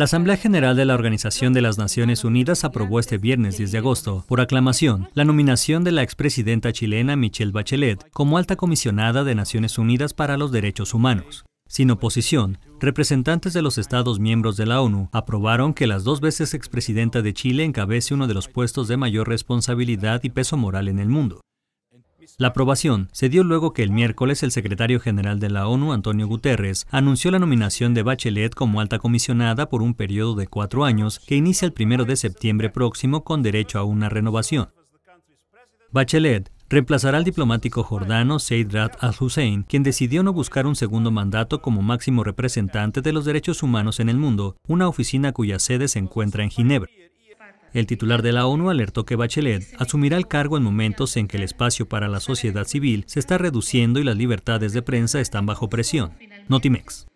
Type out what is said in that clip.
La Asamblea General de la Organización de las Naciones Unidas aprobó este viernes 10 de agosto, por aclamación, la nominación de la expresidenta chilena Michelle Bachelet como alta comisionada de Naciones Unidas para los Derechos Humanos. Sin oposición, representantes de los Estados miembros de la ONU aprobaron que las dos veces expresidenta de Chile encabece uno de los puestos de mayor responsabilidad y peso moral en el mundo. La aprobación se dio luego que el miércoles el secretario general de la ONU, Antonio Guterres, anunció la nominación de Bachelet como alta comisionada por un periodo de cuatro años que inicia el primero de septiembre próximo con derecho a una renovación. Bachelet reemplazará al diplomático jordano Said al-Hussein, quien decidió no buscar un segundo mandato como máximo representante de los derechos humanos en el mundo, una oficina cuya sede se encuentra en Ginebra. El titular de la ONU alertó que Bachelet asumirá el cargo en momentos en que el espacio para la sociedad civil se está reduciendo y las libertades de prensa están bajo presión. Notimex.